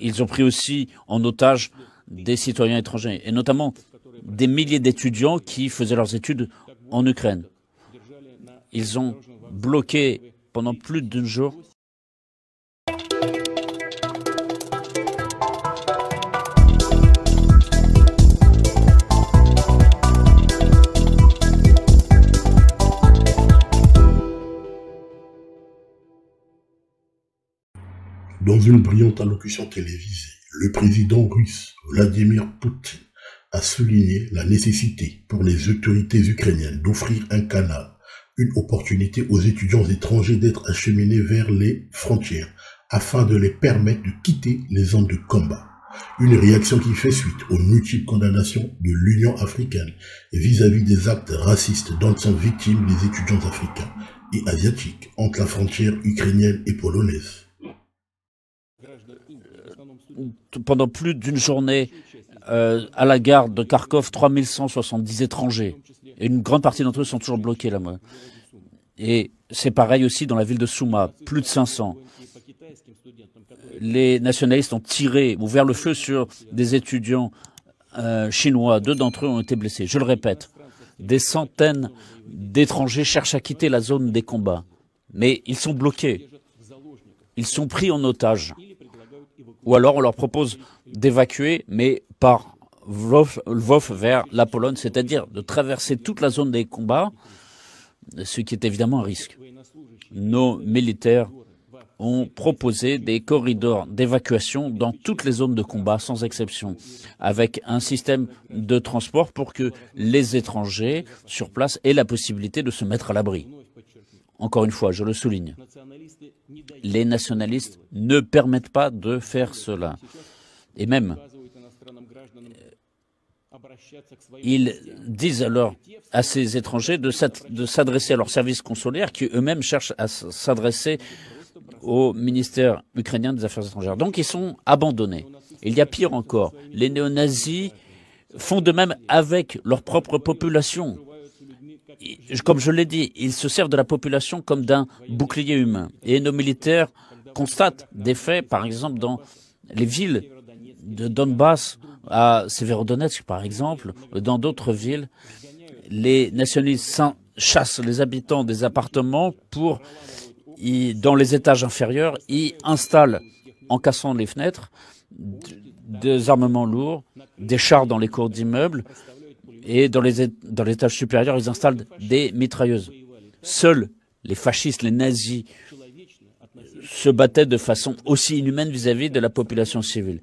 ils ont pris aussi en otage des citoyens étrangers, et notamment des milliers d'étudiants qui faisaient leurs études en Ukraine. Ils ont bloqué pendant plus d'un jour Dans une brillante allocution télévisée, le président russe Vladimir Poutine a souligné la nécessité pour les autorités ukrainiennes d'offrir un canal, une opportunité aux étudiants étrangers d'être acheminés vers les frontières afin de les permettre de quitter les zones de combat. Une réaction qui fait suite aux multiples condamnations de l'Union africaine vis-à-vis des actes racistes dont sont victimes les étudiants africains et asiatiques entre la frontière ukrainienne et polonaise pendant plus d'une journée euh, à la gare de Kharkov 3170 étrangers. Et une grande partie d'entre eux sont toujours bloqués là-bas. Et c'est pareil aussi dans la ville de Souma, plus de 500. Les nationalistes ont tiré, ouvert le feu sur des étudiants euh, chinois. Deux d'entre eux ont été blessés. Je le répète, des centaines d'étrangers cherchent à quitter la zone des combats. Mais ils sont bloqués. Ils sont pris en otage ou alors on leur propose d'évacuer, mais par Lvov vers la Pologne, c'est-à-dire de traverser toute la zone des combats, ce qui est évidemment un risque. Nos militaires ont proposé des corridors d'évacuation dans toutes les zones de combat, sans exception, avec un système de transport pour que les étrangers sur place aient la possibilité de se mettre à l'abri. Encore une fois, je le souligne, les nationalistes ne permettent pas de faire cela. Et même, euh, ils disent alors à ces étrangers de s'adresser à leurs services consolaires, qui eux-mêmes cherchent à s'adresser au ministère ukrainien des Affaires étrangères. Donc ils sont abandonnés. Il y a pire encore, les néo-nazis font de même avec leur propre population comme je l'ai dit, ils se servent de la population comme d'un bouclier humain. Et nos militaires constatent des faits, par exemple, dans les villes de Donbass à Severodonetsk, par exemple, dans d'autres villes, les nationalistes chassent les habitants des appartements pour, dans les étages inférieurs, ils installent, en cassant les fenêtres, des armements lourds, des chars dans les cours d'immeubles, et dans les, dans étages supérieurs, ils installent des mitrailleuses. Seuls les fascistes, les nazis, euh, se battaient de façon aussi inhumaine vis à -vis de la population civile.